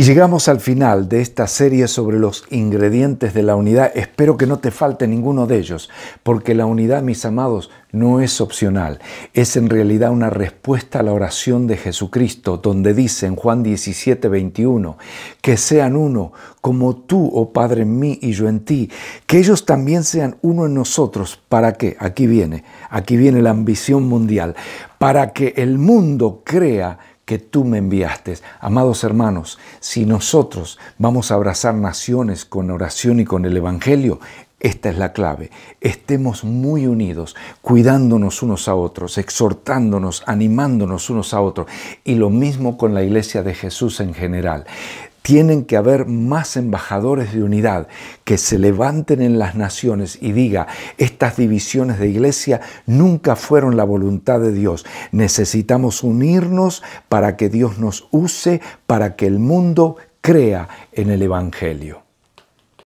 Y llegamos al final de esta serie sobre los ingredientes de la unidad. Espero que no te falte ninguno de ellos, porque la unidad, mis amados, no es opcional. Es en realidad una respuesta a la oración de Jesucristo, donde dice en Juan 17, 21, que sean uno como tú, oh Padre, en mí y yo en ti. Que ellos también sean uno en nosotros. ¿Para qué? Aquí viene, aquí viene la ambición mundial. Para que el mundo crea que tú me enviaste. Amados hermanos, si nosotros vamos a abrazar naciones con oración y con el Evangelio, esta es la clave. Estemos muy unidos, cuidándonos unos a otros, exhortándonos, animándonos unos a otros. Y lo mismo con la iglesia de Jesús en general tienen que haber más embajadores de unidad que se levanten en las naciones y diga, estas divisiones de iglesia nunca fueron la voluntad de Dios. Necesitamos unirnos para que Dios nos use, para que el mundo crea en el Evangelio.